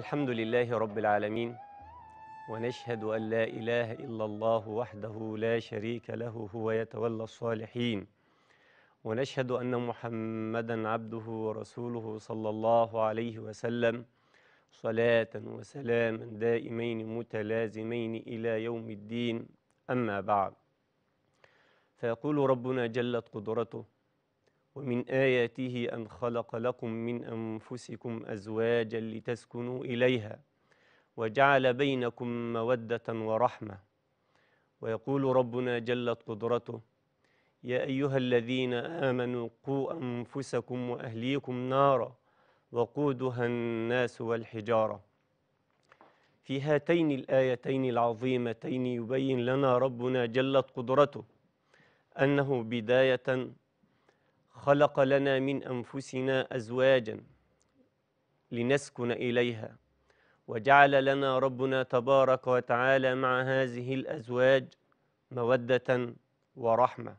الحمد لله رب العالمين ونشهد أن لا إله إلا الله وحده لا شريك له هو يتولى الصالحين ونشهد أن محمدا عبده ورسوله صلى الله عليه وسلم صلاة وسلاما دائمين متلازمين إلى يوم الدين أما بعد فيقول ربنا جلت قدرته ومن آياته أن خلق لكم من أنفسكم أزواجا لتسكنوا إليها وجعل بينكم مودة ورحمة ويقول ربنا جلت قدرته يا أيها الذين آمنوا قوا أنفسكم وأهليكم نارا وقودها الناس والحجارة في هاتين الآيتين العظيمتين يبين لنا ربنا جلت قدرته أنه بداية خلق لنا من أنفسنا أزواجا لنسكن إليها وجعل لنا ربنا تبارك وتعالى مع هذه الأزواج مودة ورحمة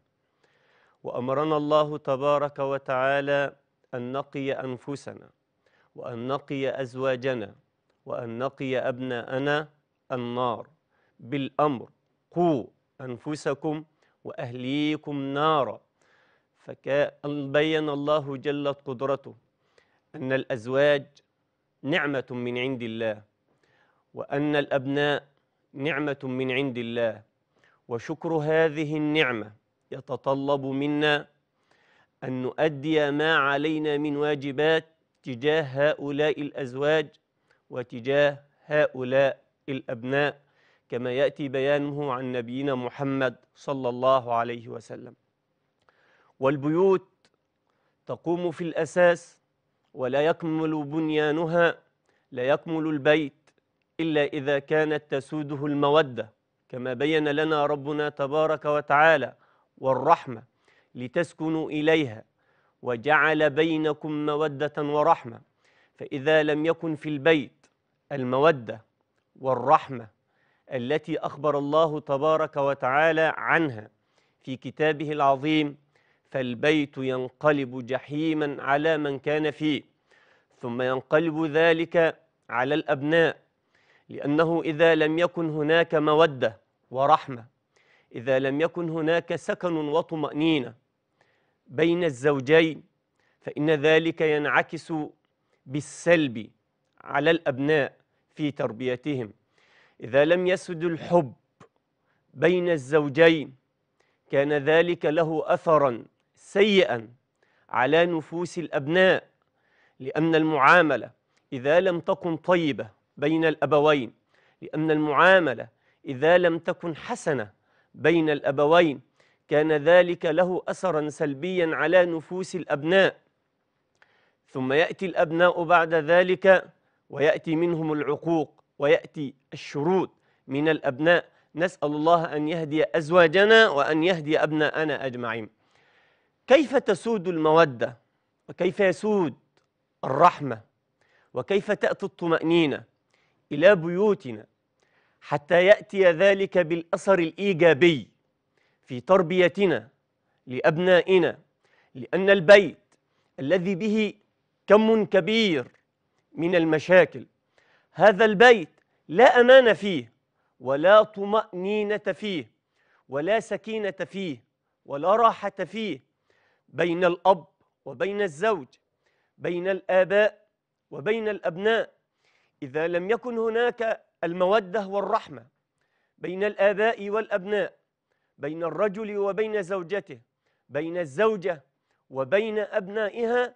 وأمرنا الله تبارك وتعالى أن نقي أنفسنا وأن نقي أزواجنا وأن نقي أبناءنا النار بالأمر قوا أنفسكم وأهليكم نارا فبين الله جلت قدرته أن الأزواج نعمة من عند الله وأن الأبناء نعمة من عند الله وشكر هذه النعمة يتطلب منا أن نؤدي ما علينا من واجبات تجاه هؤلاء الأزواج وتجاه هؤلاء الأبناء كما يأتي بيانه عن نبينا محمد صلى الله عليه وسلم والبيوت تقوم في الأساس ولا يكمل بنيانها لا يكمل البيت إلا إذا كانت تسوده المودة كما بين لنا ربنا تبارك وتعالى والرحمة لتسكنوا إليها وجعل بينكم مودة ورحمة فإذا لم يكن في البيت المودة والرحمة التي أخبر الله تبارك وتعالى عنها في كتابه العظيم فالبيت ينقلب جحيما على من كان فيه ثم ينقلب ذلك على الأبناء لأنه إذا لم يكن هناك مودة ورحمة إذا لم يكن هناك سكن وطمأنينة بين الزوجين فإن ذلك ينعكس بالسلب على الأبناء في تربيتهم إذا لم يسد الحب بين الزوجين كان ذلك له أثرا سيئا على نفوس الأبناء لأن المعاملة إذا لم تكن طيبة بين الأبوين لأن المعاملة إذا لم تكن حسنة بين الأبوين كان ذلك له أثرا سلبيا على نفوس الأبناء ثم يأتي الأبناء بعد ذلك ويأتي منهم العقوق ويأتي الشرود من الأبناء نسأل الله أن يهدي أزواجنا وأن يهدي أبناءنا أجمعين كيف تسود المودة وكيف يسود الرحمة وكيف تأتي الطمأنينة إلى بيوتنا حتى يأتي ذلك بالأثر الإيجابي في تربيتنا لأبنائنا لأن البيت الذي به كم كبير من المشاكل هذا البيت لا أمان فيه ولا طمأنينة فيه ولا سكينة فيه ولا راحة فيه بين الأب وبين الزوج بين الآباء وبين الأبناء إذا لم يكن هناك المودة والرحمة بين الآباء والأبناء بين الرجل وبين زوجته بين الزوجة وبين أبنائها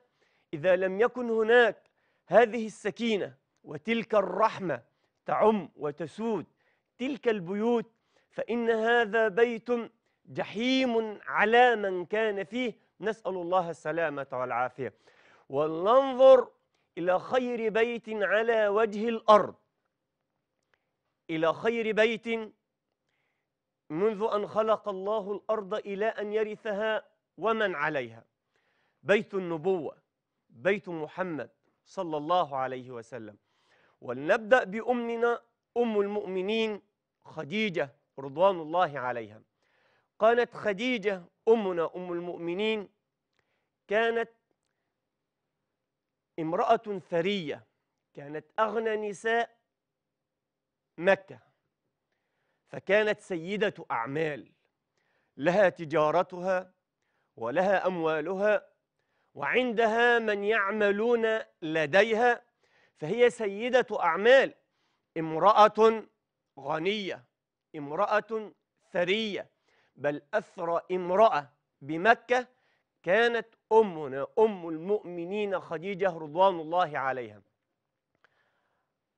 إذا لم يكن هناك هذه السكينة وتلك الرحمة تعم وتسود تلك البيوت فإن هذا بيت جحيم على من كان فيه نسأل الله السلامة والعافية ولننظر إلى خير بيت على وجه الأرض إلى خير بيت منذ أن خلق الله الأرض إلى أن يرثها ومن عليها بيت النبوة بيت محمد صلى الله عليه وسلم ولنبدأ بأمنا أم المؤمنين خديجة رضوان الله عليها قالت خديجة أمنا أم المؤمنين كانت امرأة ثرية كانت أغنى نساء مكة فكانت سيدة أعمال لها تجارتها ولها أموالها وعندها من يعملون لديها فهي سيدة أعمال امرأة غنية امرأة ثرية بل أثرى امرأة بمكة كانت أمنا أم المؤمنين خديجة رضوان الله عليها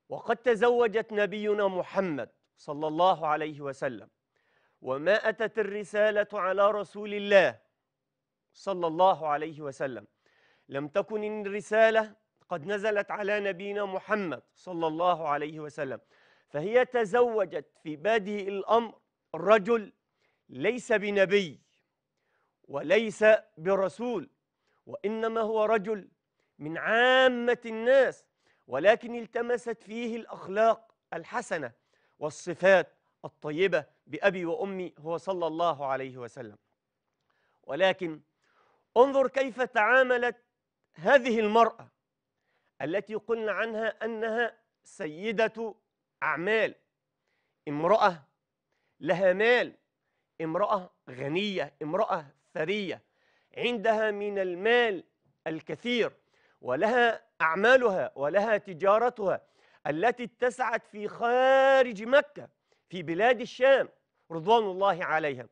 وقد تزوجت نبينا محمد صلى الله عليه وسلم وما أتت الرسالة على رسول الله صلى الله عليه وسلم لم تكن الرسالة قد نزلت على نبينا محمد صلى الله عليه وسلم فهي تزوجت في بادئ الأمر رجل ليس بنبي وليس برسول وإنما هو رجل من عامة الناس ولكن التمست فيه الأخلاق الحسنة والصفات الطيبة بأبي وأمي هو صلى الله عليه وسلم ولكن انظر كيف تعاملت هذه المرأة التي قلنا عنها أنها سيدة أعمال امرأة لها مال امرأة غنية امرأة ثرية عندها من المال الكثير ولها أعمالها ولها تجارتها التي اتسعت في خارج مكة في بلاد الشام رضوان الله عليها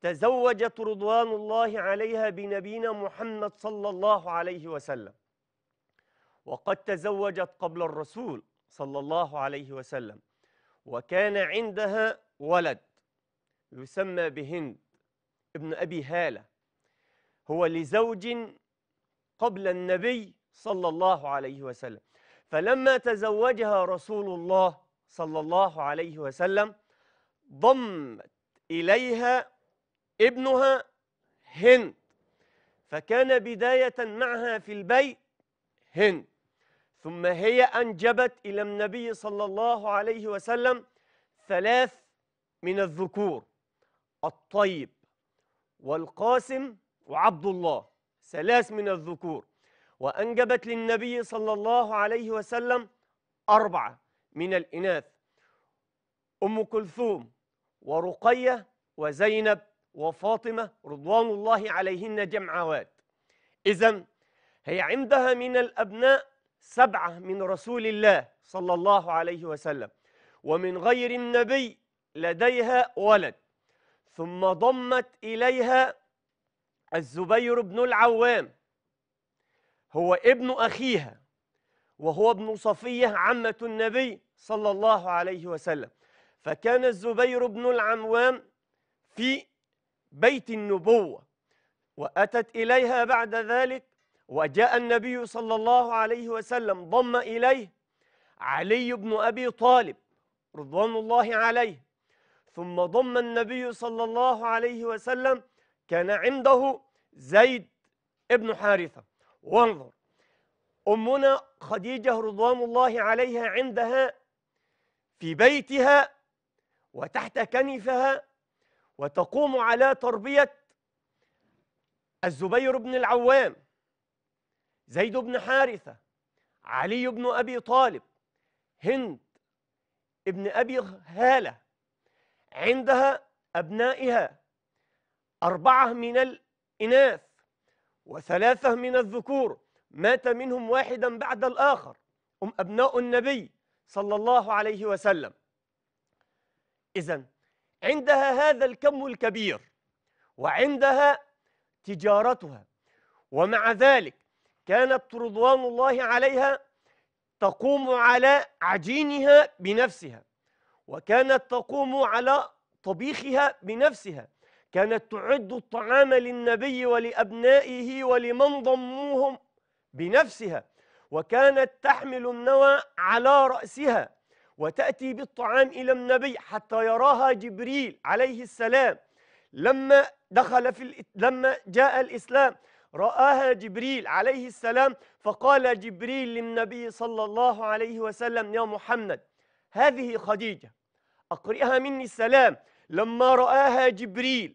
تزوجت رضوان الله عليها بنبينا محمد صلى الله عليه وسلم وقد تزوجت قبل الرسول صلى الله عليه وسلم وكان عندها ولد يسمى بهند ابن أبي هالة هو لزوج قبل النبي صلى الله عليه وسلم فلما تزوجها رسول الله صلى الله عليه وسلم ضمت إليها ابنها هند فكان بداية معها في البيت هند ثم هي أنجبت إلى النبي صلى الله عليه وسلم ثلاث من الذكور الطيب والقاسم وعبد الله ثلاث من الذكور وأنجبت للنبي صلى الله عليه وسلم أربعة من الإناث أم كلثوم ورقية وزينب وفاطمة رضوان الله عليهن جمعوات إذا هي عندها من الأبناء سبعة من رسول الله صلى الله عليه وسلم ومن غير النبي لديها ولد ثم ضمت إليها الزبير بن العوام هو ابن أخيها وهو ابن صفية عمة النبي صلى الله عليه وسلم فكان الزبير بن العوام في بيت النبوة وأتت إليها بعد ذلك وجاء النبي صلى الله عليه وسلم ضم إليه علي بن أبي طالب رضوان الله عليه ثم ضم النبي صلى الله عليه وسلم كان عنده زيد ابن حارثة وانظر أمنا خديجة رضوان الله عليها عندها في بيتها وتحت كنفها وتقوم على تربية الزبير بن العوام زيد بن حارثة علي بن أبي طالب هند ابن أبي هالة عندها أبنائها أربعة من الإناث وثلاثة من الذكور مات منهم واحدا بعد الآخر هم أبناء النبي صلى الله عليه وسلم إذا عندها هذا الكم الكبير وعندها تجارتها ومع ذلك كانت رضوان الله عليها تقوم على عجينها بنفسها وكانت تقوم على طبيخها بنفسها كانت تعد الطعام للنبي ولأبنائه ولمن ضموهم بنفسها وكانت تحمل النوى على رأسها وتأتي بالطعام إلى النبي حتى يراها جبريل عليه السلام لما دخل في لما جاء الإسلام رآها جبريل عليه السلام فقال جبريل للنبي صلى الله عليه وسلم يا محمد هذه خديجة أقرئها مني السلام لما رآها جبريل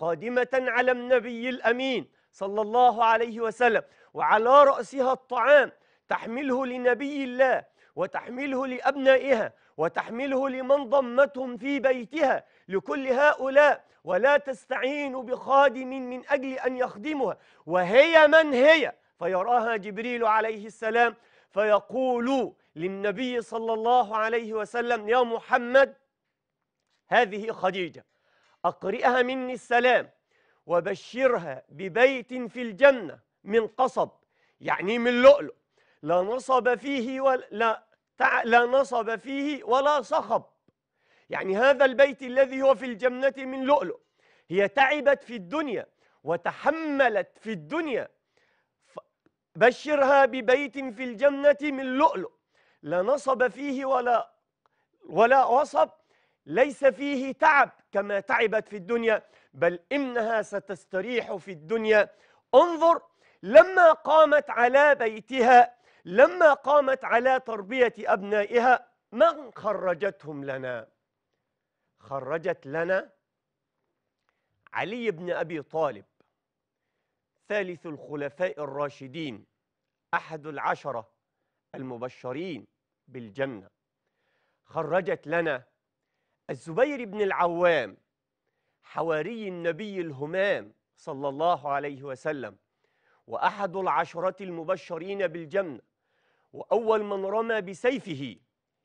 قادمة على النبي الأمين صلى الله عليه وسلم وعلى رأسها الطعام تحمله لنبي الله وتحمله لأبنائها وتحمله لمن ضمتهم في بيتها لكل هؤلاء ولا تستعين بخادم من أجل أن يخدمها وهي من هي فيراها جبريل عليه السلام فيقول للنبي صلى الله عليه وسلم يا محمد هذه خديجة أقرئها مني السلام وبشرها ببيت في الجنة من قصب يعني من لؤلؤ لا نصب فيه ولا لا, تع... لا نصب فيه ولا صخب يعني هذا البيت الذي هو في الجنة من لؤلؤ هي تعبت في الدنيا وتحملت في الدنيا بشرها ببيت في الجنة من لؤلؤ لا نصب فيه ولا ولا وصب ليس فيه تعب كما تعبت في الدنيا بل إنها ستستريح في الدنيا انظر لما قامت على بيتها لما قامت على تربية أبنائها من خرجتهم لنا خرجت لنا علي بن أبي طالب ثالث الخلفاء الراشدين أحد العشرة المبشرين بالجنة خرجت لنا الزبير بن العوام حواري النبي الهمام صلى الله عليه وسلم وأحد العشرة المبشرين بالجنة وأول من رمى بسيفه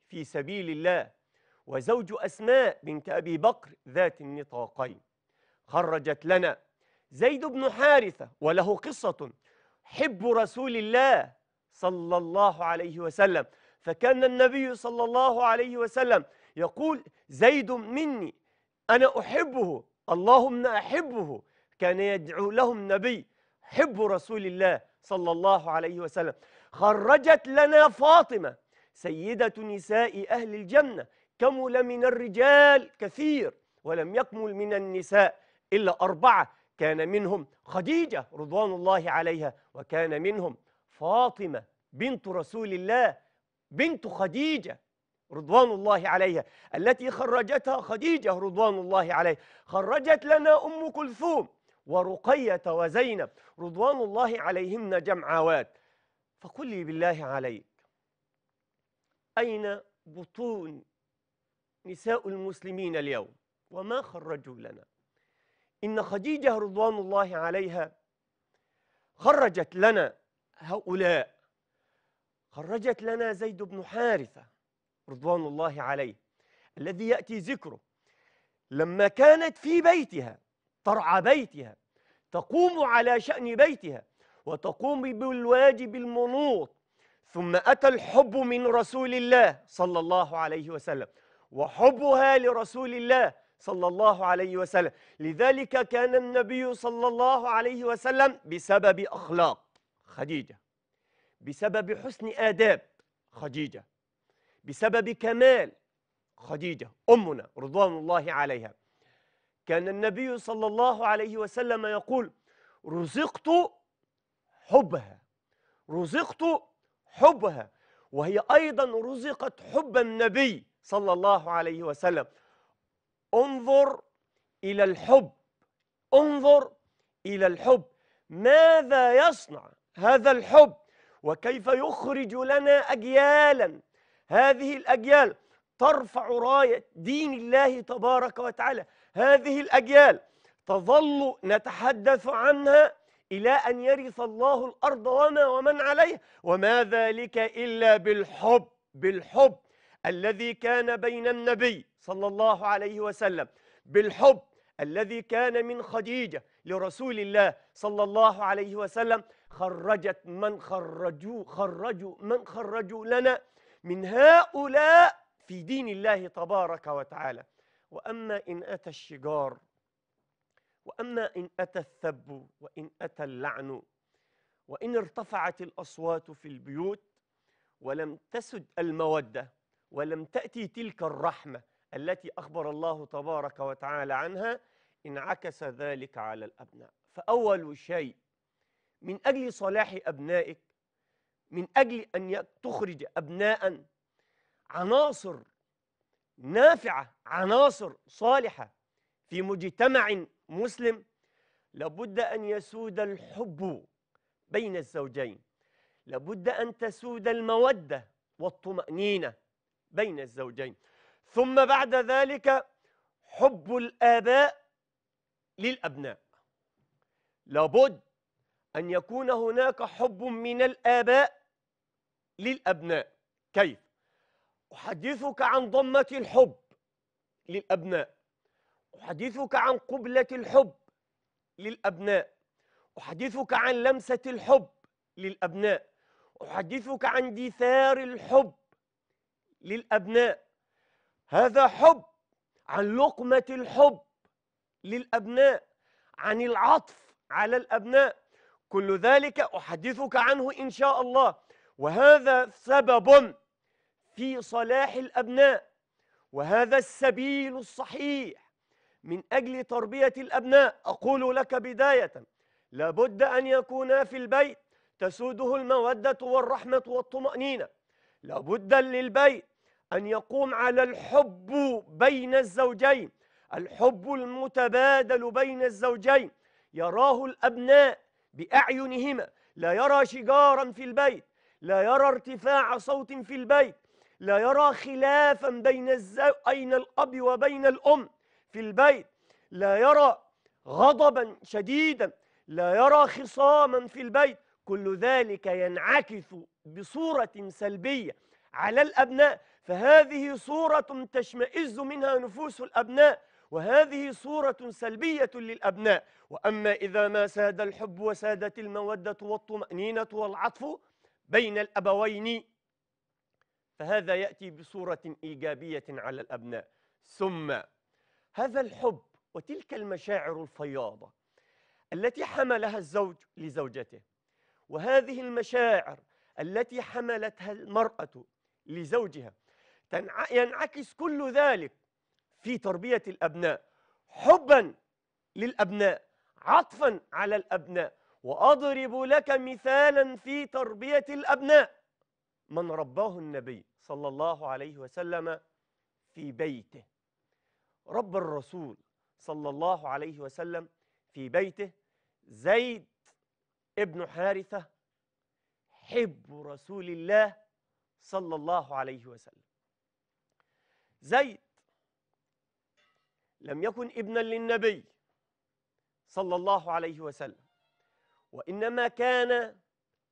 في سبيل الله وزوج أسماء بنت أبي بكر ذات النطاقين خرجت لنا زيد بن حارثة وله قصة حب رسول الله صلى الله عليه وسلم فكان النبي صلى الله عليه وسلم يقول زيد مني أنا أحبه اللهم أحبه كان يدعو له النبي حب رسول الله صلى الله عليه وسلم خرجت لنا فاطمة سيدة نساء أهل الجنة كمل من الرجال كثير ولم يكمل من النساء إلا أربعة كان منهم خديجة رضوان الله عليها وكان منهم فاطمة بنت رسول الله بنت خديجة رضوان الله عليها التي خرجتها خديجة رضوان الله عليها خرجت لنا أم كلثوم ورقية وزينب رضوان الله عليهن جمعوات فقل لي بالله عليك أين بطون نساء المسلمين اليوم وما خرجوا لنا إن خديجة رضوان الله عليها خرجت لنا هؤلاء خرجت لنا زيد بن حارثة رضوان الله عليه الذي يأتي ذكره لما كانت في بيتها ترعى بيتها تقوم على شأن بيتها وتقوم بالواجب المنوط ثم أتى الحب من رسول الله صلى الله عليه وسلم وحبها لرسول الله صلى الله عليه وسلم لذلك كان النبي صلى الله عليه وسلم بسبب أخلاق خديجة بسبب حسن آداب خديجة بسبب كمال خديجة أمنا رضوان الله عليها كان النبي صلى الله عليه وسلم يقول رزقت حبها رزقت حبها وهي أيضا رزقت حب النبي صلى الله عليه وسلم انظر إلى الحب انظر إلى الحب ماذا يصنع هذا الحب وكيف يخرج لنا أجيالا هذه الأجيال ترفع راية دين الله تبارك وتعالى هذه الأجيال تظل نتحدث عنها إلى أن يرث الله الأرض وما ومن عليها وما ذلك إلا بالحب بالحب الذي كان بين النبي صلى الله عليه وسلم بالحب الذي كان من خديجة لرسول الله صلى الله عليه وسلم خرجت من خرجوا خرجوا من خرجوا لنا من هؤلاء في دين الله تبارك وتعالى وأما إن أتى الشجار وأما إن أتى الثب وإن أتى اللعن وإن ارتفعت الأصوات في البيوت ولم تسد المودة ولم تأتي تلك الرحمة التي أخبر الله تبارك وتعالى عنها انعكس ذلك على الأبناء فأول شيء من أجل صلاح أبنائك من أجل أن تخرج أبناء عناصر نافعة عناصر صالحة في مجتمع مسلم لابد أن يسود الحب بين الزوجين لابد أن تسود المودة والطمأنينة بين الزوجين ثم بعد ذلك حب الآباء للأبناء لابد أن يكون هناك حب من الآباء للأبناء كيف؟ أحدثك عن ضمة الحب للأبناء أحدثك عن قبلة الحب للأبناء أحدثك عن لمسة الحب للأبناء أحدثك عن دثار الحب للأبناء هذا حب عن لقمة الحب للأبناء عن العطف على الأبناء كل ذلك أحدثك عنه إن شاء الله وهذا سبب في صلاح الأبناء وهذا السبيل الصحيح من أجل تربية الأبناء أقول لك بداية لابد أن يكونا في البيت تسوده المودة والرحمة والطمأنينة لابد للبيت أن يقوم على الحب بين الزوجين الحب المتبادل بين الزوجين يراه الأبناء بأعينهما لا يرى شجارا في البيت لا يرى ارتفاع صوت في البيت لا يرى خلافا بين الزو... أين الأب وبين الأم في البيت لا يرى غضبا شديدا لا يرى خصاما في البيت كل ذلك ينعكس بصورة سلبية على الأبناء فهذه صورة تشمئز منها نفوس الأبناء وهذه صورة سلبية للأبناء وأما إذا ما ساد الحب وسادت المودة والطمأنينة والعطف بين الأبوين فهذا يأتي بصورة إيجابية على الأبناء ثم هذا الحب وتلك المشاعر الفياضة التي حملها الزوج لزوجته وهذه المشاعر التي حملتها المرأة لزوجها ينعكس كل ذلك في تربية الأبناء حبا للأبناء عطفا على الأبناء وأضرب لك مثالا في تربية الأبناء من رباه النبي صلى الله عليه وسلم في بيته رب الرسول صلى الله عليه وسلم في بيته زيد ابن حارثة حب رسول الله صلى الله عليه وسلم زيد لم يكن ابنا للنبي صلى الله عليه وسلم وإنما كان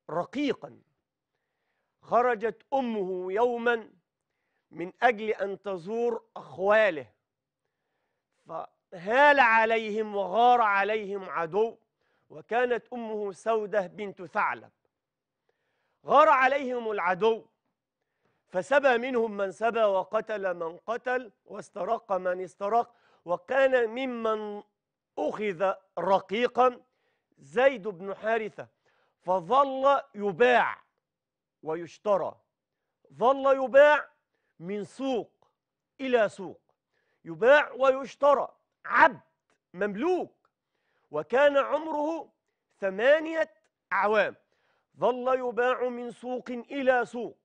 رقيقا خرجت أمه يوما من أجل أن تزور أخواله فهال عليهم وغار عليهم عدو وكانت أمه سودة بنت ثعلب غار عليهم العدو فسبى منهم من سبى وقتل من قتل واسترق من استرق وكان ممن أخذ رقيقا زيد بن حارثة فظل يباع ويشترى ظل يباع من سوق إلى سوق يباع ويشترى عبد مملوك وكان عمره ثمانية أعوام ظل يباع من سوق إلى سوق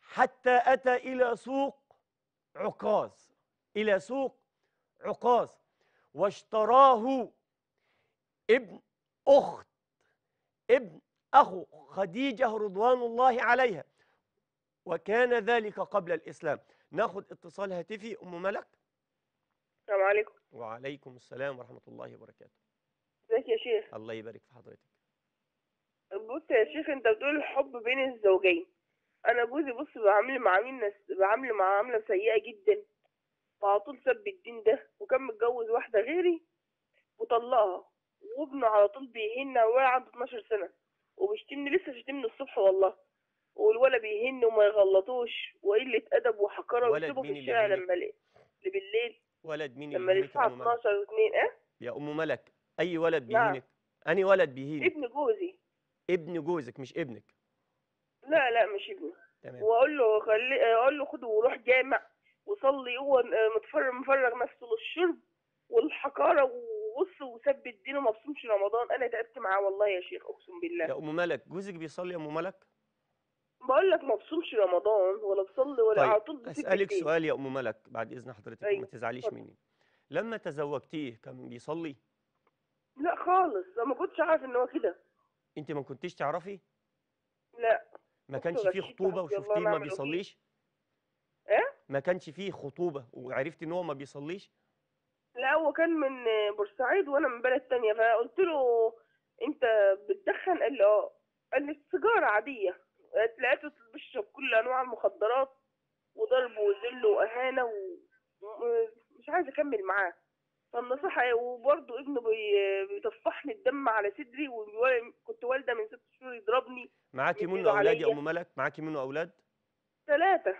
حتى أتى إلى سوق عكاظ إلى سوق عكاظ واشتراه ابن أخت ابن أخو خديجة رضوان الله عليها وكان ذلك قبل الإسلام ناخد اتصال هاتفي أم ملك السلام عليكم وعليكم السلام ورحمة الله وبركاته ازيك يا شيخ الله يبارك في حضرتك بص يا شيخ انت بتقول الحب بين الزوجين انا جوزي بص بعامله معامله بعمل معامله سيئه جدا وعلى طول سب الدين ده وكان متجوز واحدة غيري وطلقها وابنه على طول بيهن وهو عنده 12 سنة وبيشتمني لسه شتمني الصبح والله والولا بيهن وما يغلطوش وقلة أدب وحقارة وسيبه في الشارع لما اللي بالليل ولد مين لما الساعة 12 و2 اه يا أم ملك أي ولد نعم. بيهينك؟ أني ولد بيهينك؟ ابن جوزي ابن جوزك مش ابنك لا لا مش ابني تمام واقول له خلي اقول له خده وروح جامع وصلي هو آه، متفرغ مفرغ نفسه للشرب والحقاره وبص وسب الدين وما بصومش رمضان انا تعبت معاه والله يا شيخ اقسم بالله يا ام ملك جوزك بيصلي يا ام ملك بقول لك ما بصومش رمضان ولا بصلي ولا طيب. على طول اسالك سؤال يا ام ملك بعد اذن حضرتك أيوة. طيب، ما تزعليش مني لما تزوجتيه كان بيصلي لا خالص انا ما كنتش عارف ان هو كده انت ما كنتيش تعرفي لا ما كانش في خطوبه وشفتيه ما بيصليش ايه ما كانش فيه خطوبه وعرفت ان هو ما بيصليش لا هو كان من بورسعيد وانا من بلد تانية فقلت له انت بتدخن قال لي اه قال لي السيجاره عاديه لقيته بيشرب كل انواع المخدرات وضرب وذل واهانه ومش عايزه اكمل معاه فالنصيحه إيه؟ وبرده ابنه بيطفحني الدم على صدري وكنت والده من ست شهور يضربني معاكي منه اولاد يا ام ملك معاكي منه اولاد ثلاثه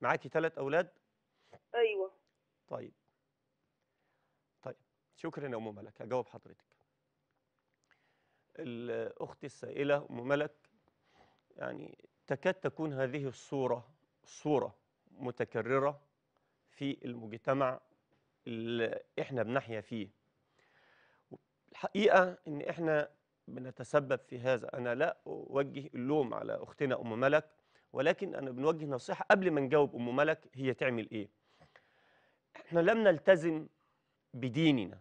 معاكي ثلاث اولاد ايوه طيب طيب شكرا يا ام ملك هجاوب حضرتك الاخت السائله ام ملك يعني تكاد تكون هذه الصوره صوره متكرره في المجتمع اللي احنا بنحيا فيه الحقيقه ان احنا بنتسبب في هذا انا لا اوجه اللوم على اختنا ام ملك ولكن أنا بنوجه نصيحة قبل ما نجاوب أم ملك هي تعمل إيه إحنا لم نلتزم بديننا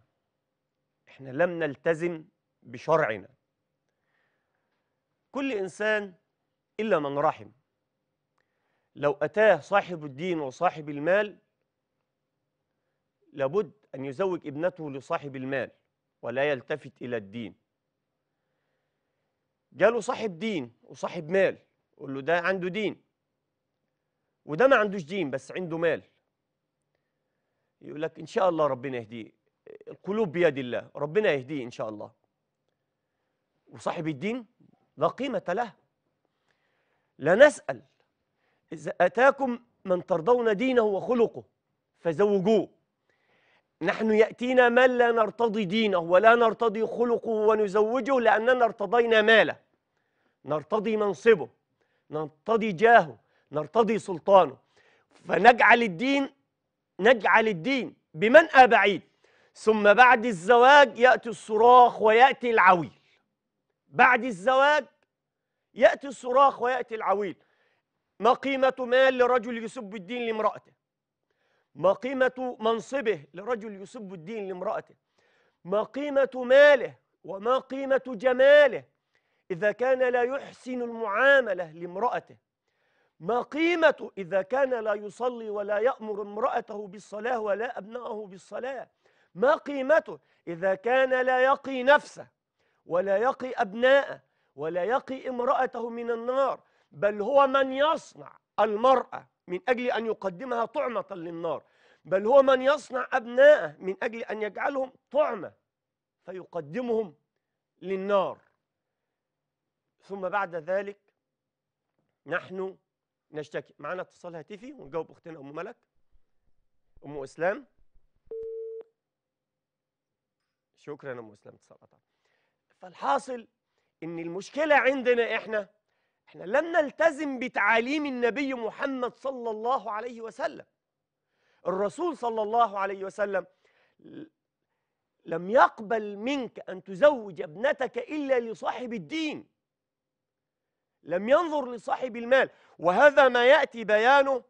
إحنا لم نلتزم بشرعنا كل إنسان إلا من رحم لو أتاه صاحب الدين وصاحب المال لابد أن يزوج ابنته لصاحب المال ولا يلتفت إلى الدين جاله صاحب دين وصاحب مال قول له ده عنده دين وده ما عندوش دين بس عنده مال يقول لك ان شاء الله ربنا يهديه القلوب بيد الله ربنا يهديه ان شاء الله وصاحب الدين لا قيمه له لا نسال اذا اتاكم من ترضون دينه وخلقه فزوجوه نحن ياتينا من لا نرتضي دينه ولا نرتضي خلقه ونزوجه لاننا ارتضينا ماله نرتضي منصبه نرتضي جاهه نرتضي سلطانه فنجعل الدين نجعل الدين بمنأى بعيد ثم بعد الزواج يأتي الصراخ ويأتي العويل بعد الزواج يأتي الصراخ ويأتي العويل ما قيمة مال لرجل يسب الدين لامرأته ما قيمة منصبه لرجل يسب الدين لامرأته ما قيمة ماله وما قيمة جماله إذا كان لا يحسن المعاملة لامرأته ما قيمة إذا كان لا يصلي ولا يأمر امرأته بالصلاة ولا أبنائه بالصلاة ما قيمته إذا كان لا يقي نفسه ولا يقي أبناءه ولا يقي امرأته من النار بل هو من يصنع المرأة من أجل أن يقدمها طعمة للنار بل هو من يصنع أبناءه من أجل أن يجعلهم طعمة فيقدمهم للنار ثم بعد ذلك نحن نشتكي معنا اتصال هاتفي ونجاوب اختنا ام ملك ام اسلام شكرا يا ام اسلام اتصال قطع فالحاصل ان المشكله عندنا احنا احنا لم نلتزم بتعاليم النبي محمد صلى الله عليه وسلم الرسول صلى الله عليه وسلم لم يقبل منك ان تزوج ابنتك الا لصاحب الدين لم ينظر لصاحب المال وهذا ما يأتي بيانه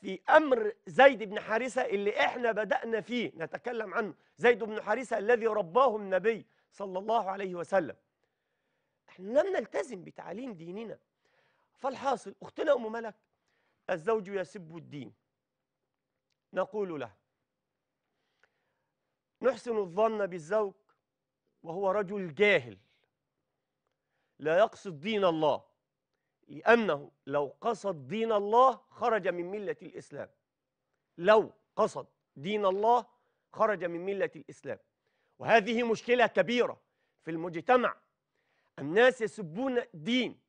في أمر زيد بن حارثة اللي إحنا بدأنا فيه نتكلم عنه زيد بن حارثة الذي رباه النبي صلى الله عليه وسلم احنا لم نلتزم بتعاليم ديننا فالحاصل أختنا أم ملك الزوج يسب الدين نقول له نحسن الظن بالزوج وهو رجل جاهل لا يقصد دين الله لأنه لو قصد دين الله خرج من ملة الإسلام لو قصد دين الله خرج من ملة الإسلام وهذه مشكلة كبيرة في المجتمع الناس يسبون دين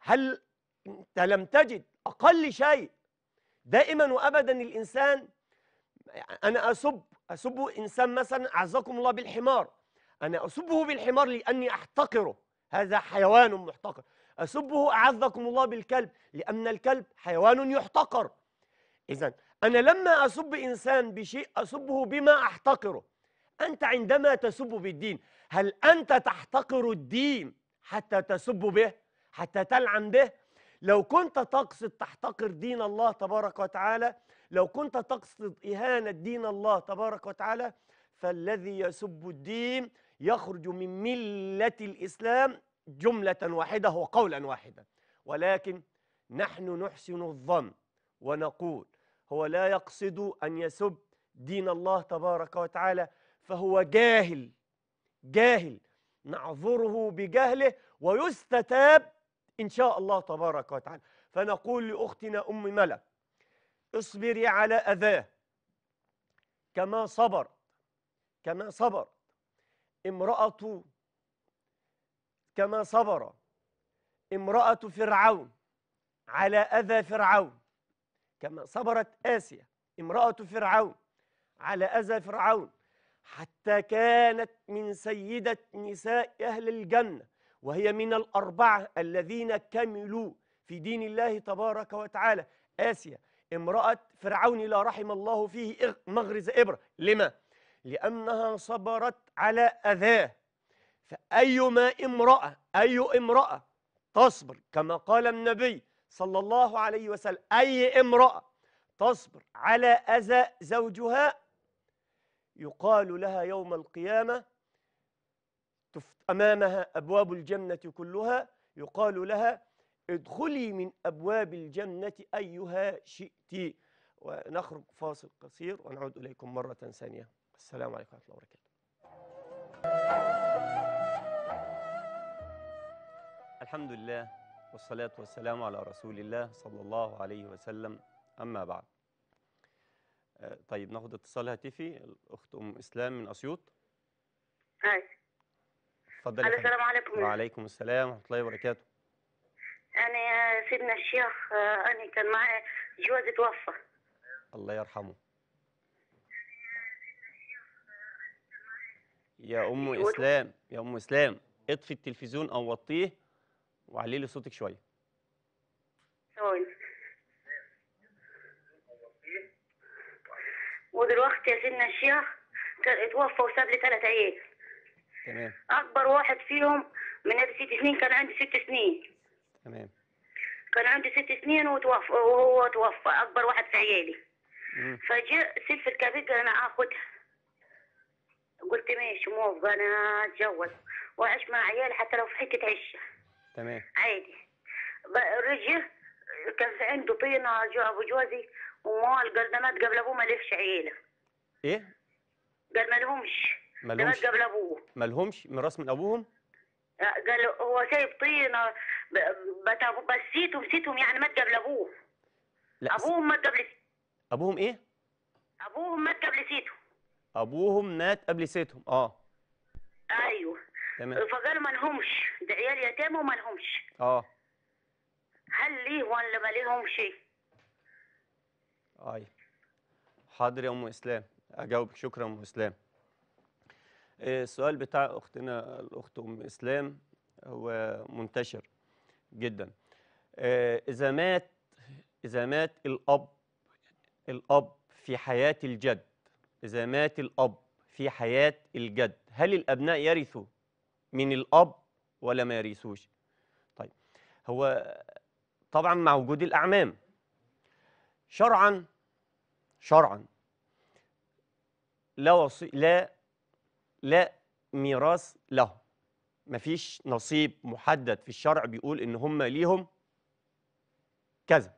هل أنت لم تجد أقل شيء دائما وأبدا الإنسان أنا أسب أسب إنسان مثلا أعزكم الله بالحمار أنا أسبه بالحمار لأني أحتقره هذا حيوان محتقر أسبه أعذكم الله بالكلب لأن الكلب حيوان يحتقر إذا أنا لما أسب إنسان بشيء أسبه بما أحتقره أنت عندما تسب بالدين هل أنت تحتقر الدين حتى تسب به حتى تلعن به لو كنت تقصد تحتقر دين الله تبارك وتعالى لو كنت تقصد إهانة دين الله تبارك وتعالى فالذي يسب الدين يخرج من ملة الإسلام جملة واحدة وقولا واحدا ولكن نحن نحسن الظن ونقول هو لا يقصد أن يسب دين الله تبارك وتعالى فهو جاهل جاهل نعذره بجهله ويستتاب إن شاء الله تبارك وتعالى فنقول لأختنا أم ملا اصبري على أذاه كما صبر كما صبر امرأة كما صبر امرأة فرعون على أذى فرعون كما صبرت آسيا امرأة فرعون على أذى فرعون حتى كانت من سيدة نساء أهل الجنة وهي من الأربعة الذين كملوا في دين الله تبارك وتعالى آسيا امرأة فرعون لا رحم الله فيه مغرز إبرة لما؟ لأنها صبرت على أذاه فأيما امرأة أي امرأة تصبر كما قال النبي صلى الله عليه وسلم أي امرأة تصبر على أذى زوجها يقال لها يوم القيامة أمامها أبواب الجنة كلها يقال لها ادخلي من أبواب الجنة أيها شئت ونخرج فاصل قصير ونعود إليكم مرة ثانية السلام عليكم ورحمة الله وبركاته الحمد لله والصلاة والسلام على رسول الله صلى الله عليه وسلم أما بعد آه، طيب ناخد اتصال هاتفي الأخت أم إسلام من أسيوط هاي اتفضلي السلام عليكم وعليكم السلام ورحمة الله وبركاته أنا يا سيدنا الشيخ آه، أنا كان معي جوازي توفى الله يرحمه يا أم إسلام يا أم إسلام اطفي التلفزيون أو وطيه وعلي صوتك شويه ثواني طيب. ودلوقتي يا سيدنا الشيخ اتوفى وساب لي ثلاث عيال تمام اكبر واحد فيهم من ادي ست سنين كان عندي ست سنين تمام كان عندي ست سنين وتوفى وهو توفى اكبر واحد في عيالي فجاء سلفة كبيرة انا اخدها قلت ماشي موافقة انا اتجوز واعيش مع عيالي حتى لو في حتة عشه تمام عادي رجي كان في عنده طينه ابو جوزي وما مات قبل ابوه ما لفش عيله ايه؟ قال ما لهمش ما لهمش قبل ابوه ما لهمش من راس من ابوهم؟ آه، قال هو سايب طينه بسيتهم سيتهم يعني مات قبل ابوه لا ابوهم مات قبل ابوهم ايه؟ ابوهم مات قبل سيتهم ابوهم مات قبل سيتهم اه ايوه تمام فقالوا ما لهمش ده عيال يتامى وما لهمش اه هل ليه ولا ما لهمش؟ اي حاضر يا ام اسلام اجاوبك شكرا يا ام اسلام آه، السؤال بتاع اختنا الاخت ام اسلام هو منتشر جدا آه، اذا مات اذا مات الاب الاب في حياه الجد اذا مات الاب في حياه الجد هل الابناء يرثوا من الاب ولا ما يرثوش طيب هو طبعا مع وجود الاعمام شرعا شرعا لا وصي لا لا ميراث لهم مفيش نصيب محدد في الشرع بيقول ان هم ليهم كذا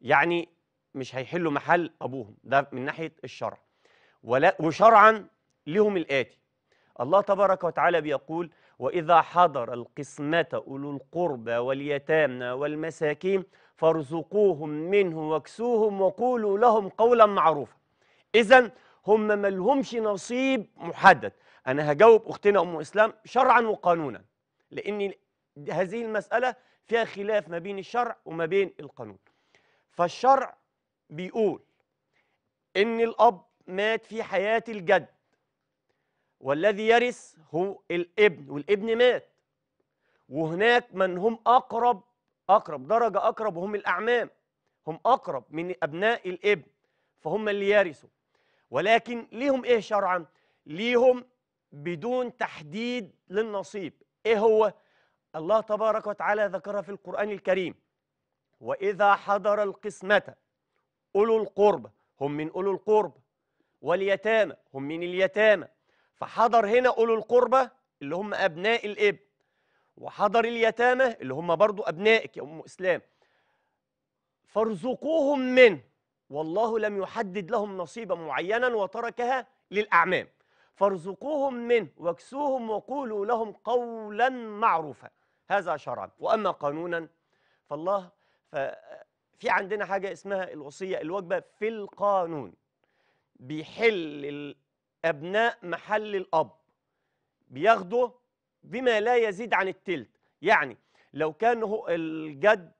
يعني مش هيحلوا محل ابوهم ده من ناحيه الشرع ولا وشرعا لهم الاتي الله تبارك وتعالى بيقول وإذا حضر القسمة أولو القربى واليتامى والمساكين فارزقوهم منه واكسوهم وقولوا لهم قولا معروفا إذا هم لهمش نصيب محدد أنا هجاوب أختنا أم إسلام شرعا وقانونا لأن هذه المسألة فيها خلاف ما بين الشرع وما بين القانون فالشرع بيقول إن الأب مات في حياة الجد والذي يرث هو الابن والابن مات وهناك من هم أقرب أقرب درجة أقرب وهم الأعمام هم أقرب من أبناء الابن فهم اللي يرثوا ولكن ليهم إيه شرعا؟ ليهم بدون تحديد للنصيب إيه هو؟ الله تبارك وتعالى ذكرها في القرآن الكريم وإذا حضر القسمة أولو القرب هم من أولو القرب واليتامى هم من اليتامى فحضر هنا أولو القربة اللي هم أبناء الإب وحضر اليتامى اللي هم برضو أبنائك يا أم إسلام فارزقوهم من والله لم يحدد لهم نصيبا معينا وتركها للأعمام فارزقوهم من واكسوهم وقولوا لهم قولا معروفا هذا شرعا وأما قانونا فالله في عندنا حاجة اسمها الوصية الوجبة في القانون بيحل أبناء محل الأب بياخدوا بما لا يزيد عن التلت يعني لو كان هو الجد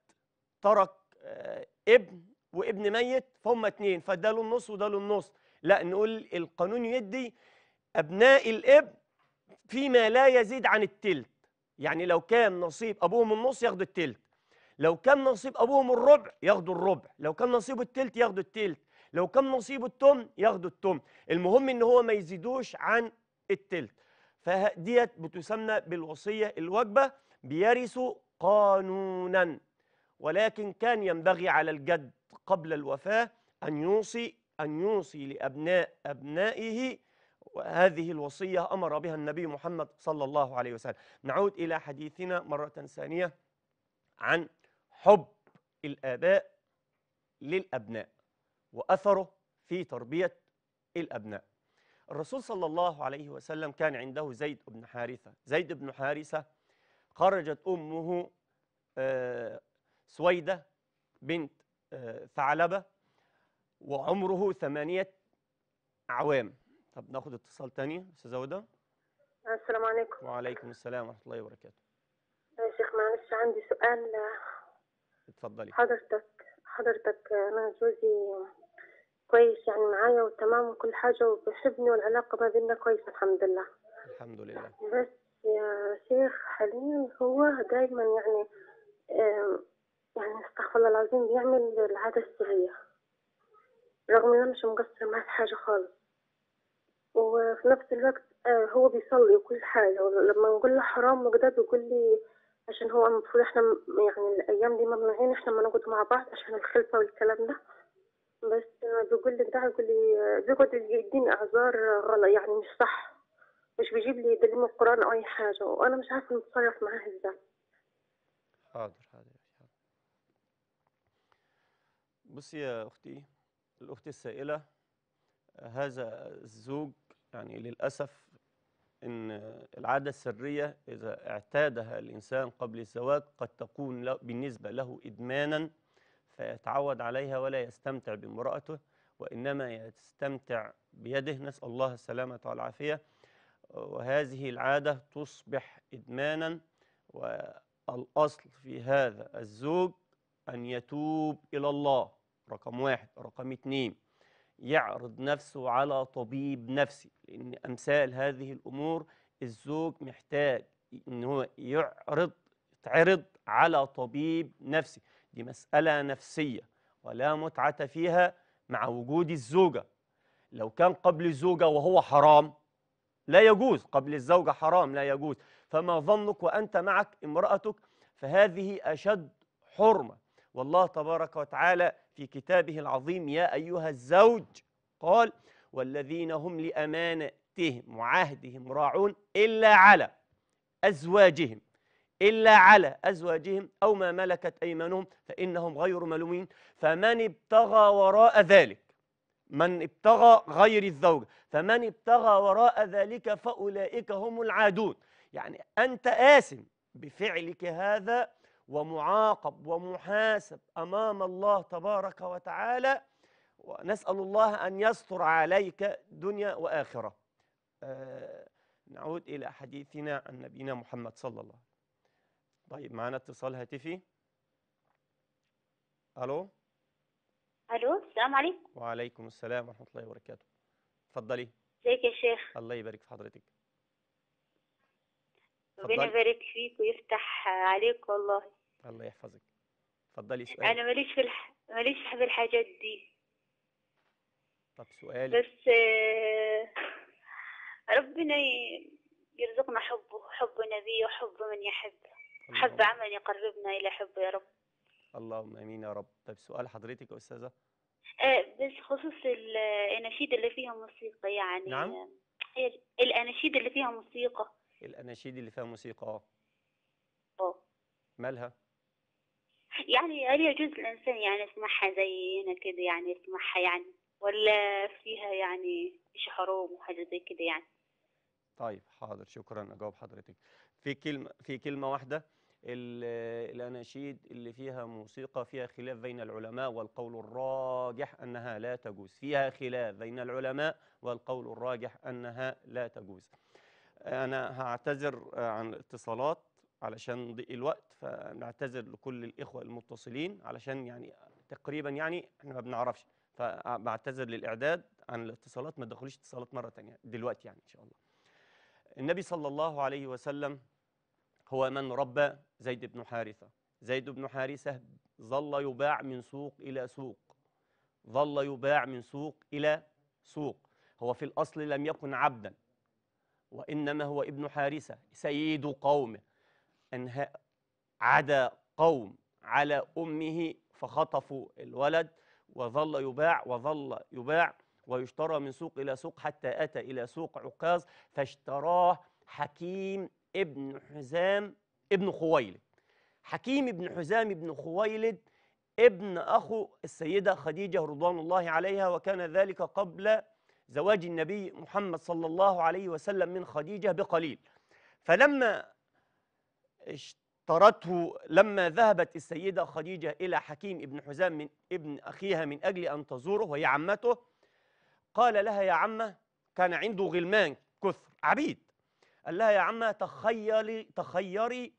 ترك آه، ابن وابن ميت فهم اتنين فده له النص وده له النص لا نقول القانون يدي أبناء الابن فيما لا يزيد عن التلت يعني لو كان نصيب أبوهم النص ياخدوا التلت لو كان نصيب أبوهم الربع ياخدوا الربع لو كان نصيبه التلت ياخدوا التلت لو كان نصيبه التم ياخدوا التم المهم ان هو ما يزيدوش عن التلت فديت بتسمى بالوصية الوجبة بيرث قانونا ولكن كان ينبغي على الجد قبل الوفاة أن يوصي أن يوصي لأبناء أبنائه وهذه الوصية أمر بها النبي محمد صلى الله عليه وسلم نعود إلى حديثنا مرة ثانية عن حب الآباء للأبناء وأثره في تربية الأبناء الرسول صلى الله عليه وسلم كان عنده زيد بن حارثة زيد بن حارثة خرجت أمه آه، سويدة بنت آه، ثعلبة وعمره ثمانية أعوام طب ناخد اتصال تاني أستاذة ودا السلام عليكم وعليكم السلام ورحمة الله وبركاته يا شيخ معلش عندي سؤال اتفضلي حضرتك حضرتك أنا جوزي كويس يعني معايا وتمام وكل حاجة وبيحبني والعلاقة ما بيننا كويسة الحمد لله الحمد لله بس يا شيخ حاليا هو دايما يعني يعني استغفر الله العظيم بيعمل العادة السرية رغم اني مش مقصر معاه في حاجة خالص وفي نفس الوقت آه، هو بيصلي وكل حاجة ولما نقول له حرام وكده بيقول لي عشان هو المفروض احنا يعني الايام دي ممنوعين احنا ما نقعد مع بعض عشان الخلفه والكلام ده بس بيقول لي ده يقول لي بيقعد يديني اعذار غلط يعني مش صح مش بيجيب لي دليل من القران او اي حاجه وانا مش عارفه نتصرف معاه ازاي حاضر حاضر بصي يا اختي الاخت السائله هذا الزوج يعني للاسف أن العادة السرية إذا اعتادها الإنسان قبل الزواج قد تكون بالنسبة له إدمانا فيتعود عليها ولا يستمتع بامرأته وإنما يستمتع بيده نسأل الله السلامة والعافية وهذه العادة تصبح إدمانا والأصل في هذا الزوج أن يتوب إلى الله رقم واحد رقم اثنين يعرض نفسه على طبيب نفسي لأن أمثال هذه الأمور الزوج محتاج إن هو يعرض يتعرض على طبيب نفسي دي مسألة نفسية ولا متعة فيها مع وجود الزوجة لو كان قبل الزوجة وهو حرام لا يجوز قبل الزوجة حرام لا يجوز فما ظنك وأنت معك امرأتك فهذه أشد حرمة والله تبارك وتعالى في كتابه العظيم يا أيها الزوج قال والذين هم لأمانتهم وعهدهم راعون إلا على أزواجهم إلا على أزواجهم أو ما ملكت أيمانهم فإنهم غير ملومين فمن ابتغى وراء ذلك من ابتغى غير الزوج فمن ابتغى وراء ذلك فأولئك هم العادون يعني أنت آسم بفعلك هذا ومعاقب ومحاسب أمام الله تبارك وتعالى ونسأل الله أن يستر عليك دنيا وآخرة آه نعود إلى حديثنا عن نبينا محمد صلى الله عليه وسلم طيب معنا اتصال هاتفي ألو ألو السلام عليكم وعليكم السلام ورحمة الله وبركاته تفضلي ازيك يا شيخ الله يبارك في حضرتك ربنا يبارك فيك ويفتح عليك والله الله يحفظك اتفضلي سؤال انا ماليش في الح... ماليش في الحاجات دي طب سؤال بس آه، ربنا يرزقنا حبه حب نبيه وحب من يحب حب عمل يقربنا الى حبه يا رب اللهم امين يا رب طب سؤال حضرتك يا استاذه آه، بس خصوص الاناشيد اللي فيها موسيقى يعني نعم آه، الاناشيد اللي فيها موسيقى الاناشيد اللي فيها موسيقى اه اه مالها يعني هل يجوز الانسان يعني يسمعها زينا كده يعني يسمعها يعني ولا فيها يعني شيء حرام وحاجه زي كده يعني طيب حاضر شكرا اجاوب حضرتك في كلمه في كلمه واحده الاناشيد اللي فيها موسيقى فيها خلاف بين العلماء والقول الراجح انها لا تجوز فيها خلاف بين العلماء والقول الراجح انها لا تجوز انا هعتذر آه، عن الاتصالات علشان ضيق الوقت فنعتذر لكل الاخوه المتصلين علشان يعني تقريبا يعني احنا ما بنعرفش فبعتذر للاعداد عن الاتصالات ما تدخلوش اتصالات مره ثانيه دلوقتي يعني ان شاء الله النبي صلى الله عليه وسلم هو من ربى زيد بن حارثه زيد بن حارثه ظل يباع من سوق الى سوق ظل يباع من سوق الى سوق هو في الاصل لم يكن عبدا وإنما هو ابن حارثة سيد قومه أن عدا قوم على أمه فخطفوا الولد وظل يباع وظل يباع ويشترى من سوق إلى سوق حتى أتى إلى سوق عكاظ فاشتراه حكيم ابن حزام ابن خويلد حكيم ابن حزام ابن خويلد ابن أخو السيدة خديجة رضوان الله عليها وكان ذلك قبل زواج النبي محمد صلى الله عليه وسلم من خديجة بقليل فلما اشترته لما ذهبت السيدة خديجة إلى حكيم ابن حزام من ابن أخيها من أجل أن تزوره وهي عمته قال لها يا عمة كان عنده غلمان كثر عبيد قال لها يا عمة تخيلي تخيري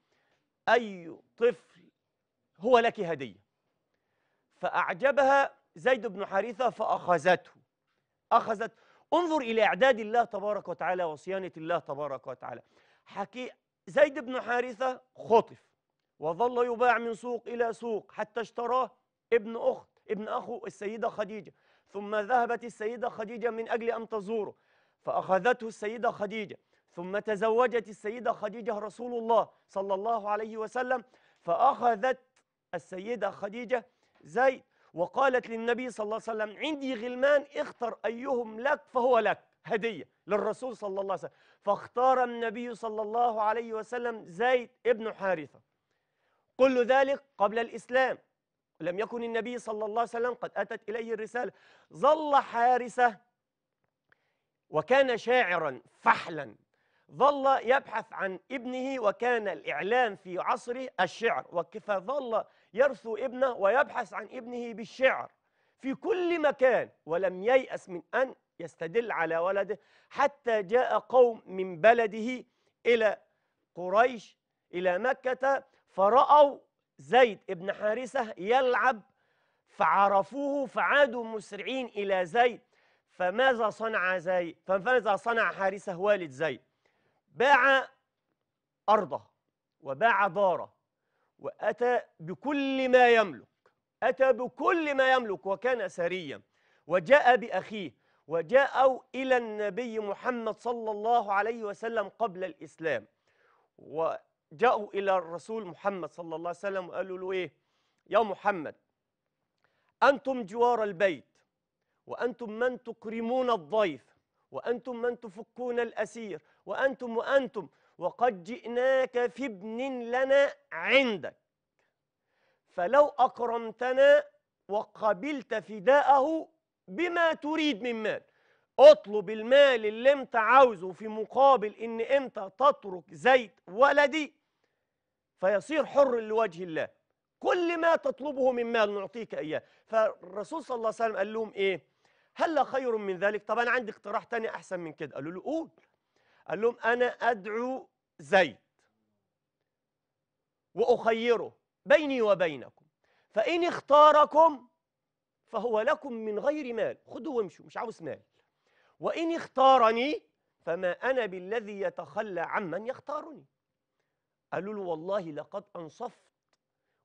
أي طفل هو لك هدية فأعجبها زيد بن حارثة فأخذته أخذت انظر إلى إعداد الله تبارك وتعالى وصيانة الله تبارك وتعالى حكي زيد بن حارثة خطف وظل يباع من سوق إلى سوق حتى اشتراه ابن أخت ابن أخو السيدة خديجة ثم ذهبت السيدة خديجة من أجل أن تزوره فأخذته السيدة خديجة ثم تزوجت السيدة خديجة رسول الله صلى الله عليه وسلم فأخذت السيدة خديجة زيد وقالت للنبي صلى الله عليه وسلم عندي غلمان اختر أيهم لك فهو لك هدية للرسول صلى الله عليه وسلم فاختار النبي صلى الله عليه وسلم زيد ابن حارثة كل ذلك قبل الإسلام لم يكن النبي صلى الله عليه وسلم قد أتت إليه الرسالة ظل حارثة وكان شاعرا فحلا ظل يبحث عن ابنه وكان الإعلام في عصره الشعر فظل يرثو ابنه ويبحث عن ابنه بالشعر في كل مكان ولم ييأس من أن يستدل على ولده حتى جاء قوم من بلده إلى قريش إلى مكة فرأوا زيد ابن حارثة يلعب فعرفوه فعادوا مسرعين إلى زيد فماذا صنع زيد فماذا صنع حارثة والد زيد باع أرضه وباع داره وأتى بكل ما يملك أتى بكل ما يملك وكان سريا وجاء بأخيه وجاءوا إلى النبي محمد صلى الله عليه وسلم قبل الإسلام وجاءوا إلى الرسول محمد صلى الله عليه وسلم وقالوا له إيه يا محمد أنتم جوار البيت وأنتم من تكرمون الضيف وأنتم من تفكون الأسير وأنتم وأنتم وقد جئناك في ابن لنا عندك فلو أكرمتنا وقبلت فداءه بما تريد من مال اطلب المال اللي انت عاوزه في مقابل ان انت تترك زيت ولدي فيصير حر لوجه الله كل ما تطلبه من مال نعطيك اياه فالرسول صلى الله عليه وسلم قال لهم ايه هل خير من ذلك طب انا عندي اقتراح تاني احسن من كده قالوا له قول قال لهم أنا أدعو زيد وأخيره بيني وبينكم فإن اختاركم فهو لكم من غير مال خدوا وامشوا مش عاوز مال وإن اختارني فما أنا بالذي يتخلى عمن يختارني قالوا له والله لقد أنصفت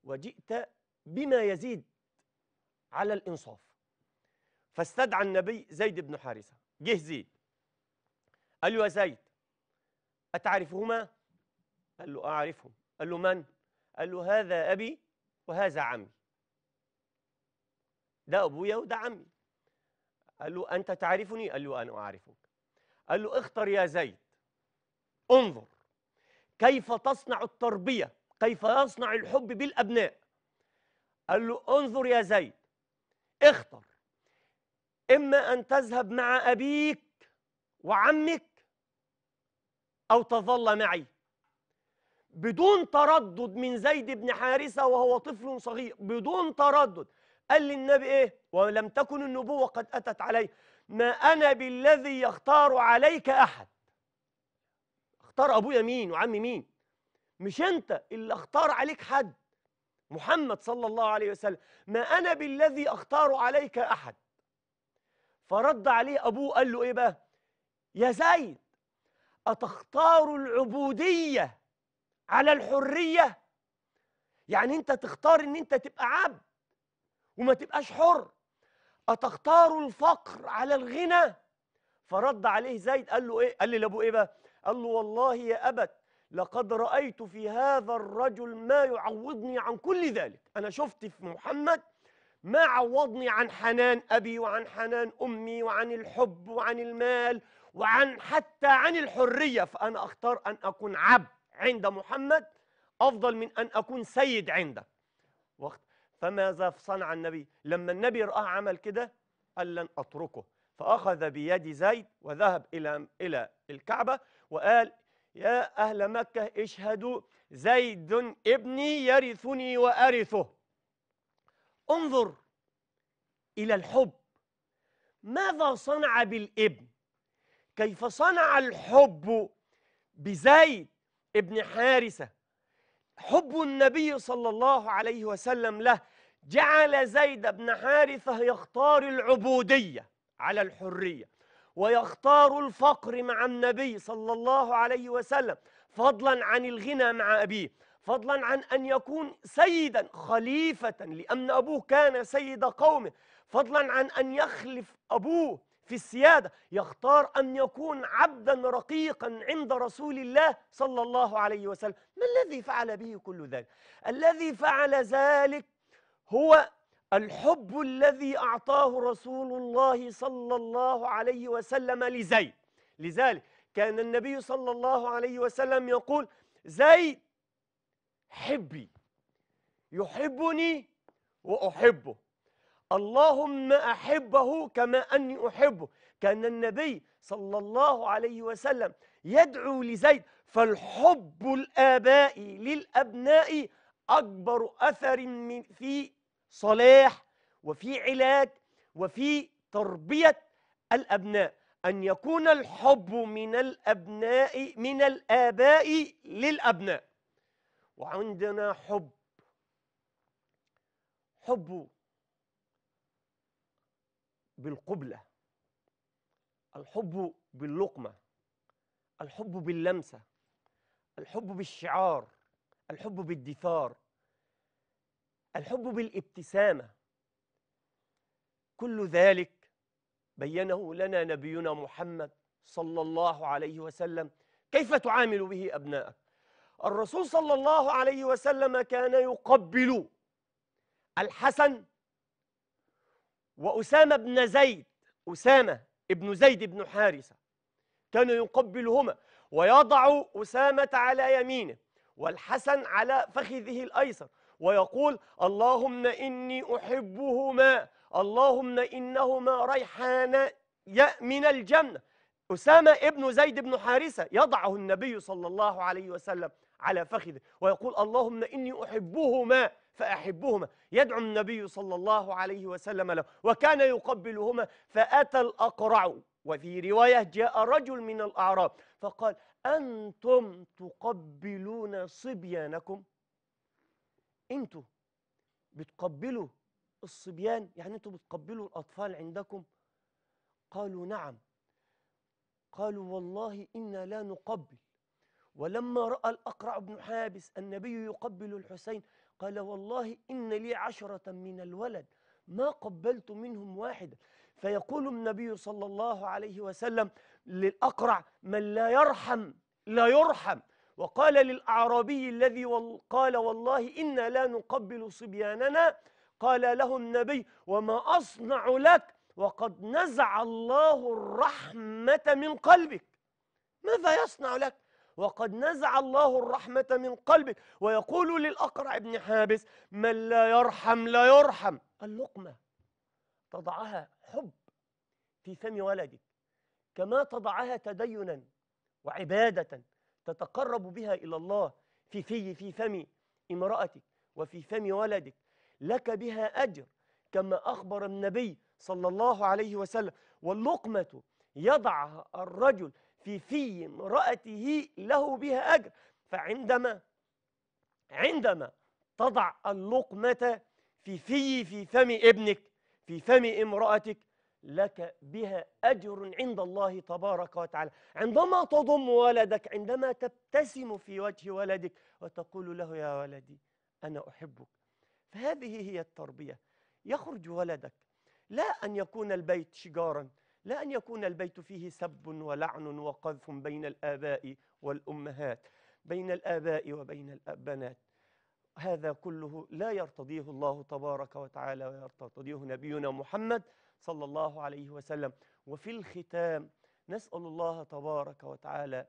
وجئت بما يزيد على الإنصاف فاستدعى النبي زيد بن حارثة جه زيد قال له يا زيد أتعرفهما؟ قال له أعرفهم قال له من؟ قال له هذا أبي وهذا عمي ده أبويا وده عمي قال له أنت تعرفني؟ قال له أنا أعرفك قال له اختر يا زيد انظر كيف تصنع التربية كيف يصنع الحب بالأبناء قال له انظر يا زيد اختر إما أن تذهب مع أبيك وعمك أو تظل معي بدون تردد من زيد بن حارثة وهو طفل صغير بدون تردد قال للنبي إيه ولم تكن النبوة قد أتت علي ما أنا بالذي يختار عليك أحد اختار أبويا مين وعمي مين مش أنت اللي اختار عليك حد محمد صلى الله عليه وسلم ما أنا بالذي أختار عليك أحد فرد عليه أبوه قال له إيه بقى يا زيد أتختار العبودية على الحرية يعني أنت تختار أن أنت تبقى عبد وما تبقاش حر أتختار الفقر على الغنى فرد عليه زيد قال له إيه قال لي لأبو إيه بقى قال له والله يا أبت لقد رأيت في هذا الرجل ما يعوضني عن كل ذلك أنا شفت في محمد ما عوضني عن حنان أبي وعن حنان أمي وعن الحب وعن المال وعن حتى عن الحرية فأنا أختار أن أكون عبد عند محمد أفضل من أن أكون سيد عنده فماذا صنع النبي لما النبي رآه عمل كده قال لن أتركه فأخذ بيد زيد وذهب إلى إلى الكعبة وقال يا أهل مكة اشهدوا زيد ابني يرثني وأرثه انظر إلى الحب ماذا صنع بالابن كيف صنع الحب بزيد ابن حارثة حب النبي صلى الله عليه وسلم له جعل زيد بن حارثة يختار العبودية على الحرية ويختار الفقر مع النبي صلى الله عليه وسلم فضلا عن الغنى مع أبيه فضلا عن أن يكون سيدا خليفة لأن أبوه كان سيد قومه فضلا عن أن يخلف أبوه في السيادة يختار أن يكون عبدا رقيقا عند رسول الله صلى الله عليه وسلم ما الذي فعل به كل ذلك؟ الذي فعل ذلك هو الحب الذي أعطاه رسول الله صلى الله عليه وسلم لزيد لذلك كان النبي صلى الله عليه وسلم يقول زيد حبي يحبني وأحبه اللهم أحبه كما أني أحبه كان النبي صلى الله عليه وسلم يدعو لزيد فالحب الآباء للأبناء أكبر أثر من في صلاح وفي علاج وفي تربية الأبناء أن يكون الحب من الأبناء من الآباء للأبناء وعندنا حب حب بالقبلة الحب باللقمة الحب باللمسة الحب بالشعار الحب بالدثار الحب بالابتسامة كل ذلك بينه لنا نبينا محمد صلى الله عليه وسلم كيف تعامل به أبنائك الرسول صلى الله عليه وسلم كان يقبل الحسن وأسامة بن زيد أسامة ابن زيد بن حارثة كان يقبلهما ويضع أسامة على يمينه والحسن على فخذه الأيسر ويقول اللهم إني أحبهما اللهم إنهما ريحان من الجنة أسامة ابن زيد بن حارثة يضعه النبي صلى الله عليه وسلم على فخذه ويقول اللهم إني أحبهما فأحبهما يدعو النبي صلى الله عليه وسلم له وكان يقبلهما فأتى الأقرع وفي رواية جاء رجل من الأعراب فقال أنتم تقبلون صبيانكم أنتوا بتقبلوا الصبيان يعني أنتوا بتقبلوا الأطفال عندكم قالوا نعم قالوا والله إنا لا نقبل ولما رأى الأقرع بن حابس النبي يقبل الحسين قال والله إن لي عشرة من الولد ما قبلت منهم واحدا فيقول النبي صلى الله عليه وسلم للأقرع من لا يرحم لا يرحم وقال للأعرابي الذي قال والله إنا لا نقبل صبياننا قال له النبي وما أصنع لك وقد نزع الله الرحمة من قلبك ماذا يصنع لك وقد نزع الله الرحمة من قلبك ويقول للأقرع بن حابس من لا يرحم لا يرحم اللقمة تضعها حب في فم ولدك كما تضعها تدينا وعبادة تتقرب بها إلى الله في في في فم امرأتك وفي فم ولدك لك بها أجر كما أخبر النبي صلى الله عليه وسلم واللقمة يضعها الرجل في في امرأته له بها أجر فعندما عندما تضع اللقمة في في في فم ابنك في فم امرأتك لك بها أجر عند الله تبارك وتعالى عندما تضم ولدك عندما تبتسم في وجه ولدك وتقول له يا ولدي أنا أحبك فهذه هي التربية يخرج ولدك لا أن يكون البيت شجارا لا أن يكون البيت فيه سب ولعن وقذف بين الآباء والأمهات بين الآباء وبين البنات هذا كله لا يرتضيه الله تبارك وتعالى ويرتضيه نبينا محمد صلى الله عليه وسلم وفي الختام نسأل الله تبارك وتعالى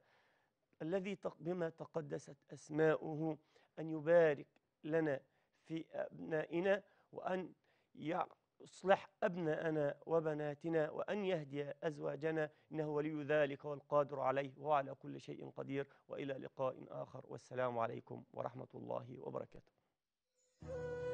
الذي بما تقدست أسماؤه أن يبارك لنا في أبنائنا وأن اصلح أبناءنا وبناتنا وأن يهدي أزواجنا إنه ولي ذلك والقادر عليه وعلى كل شيء قدير وإلى لقاء آخر والسلام عليكم ورحمة الله وبركاته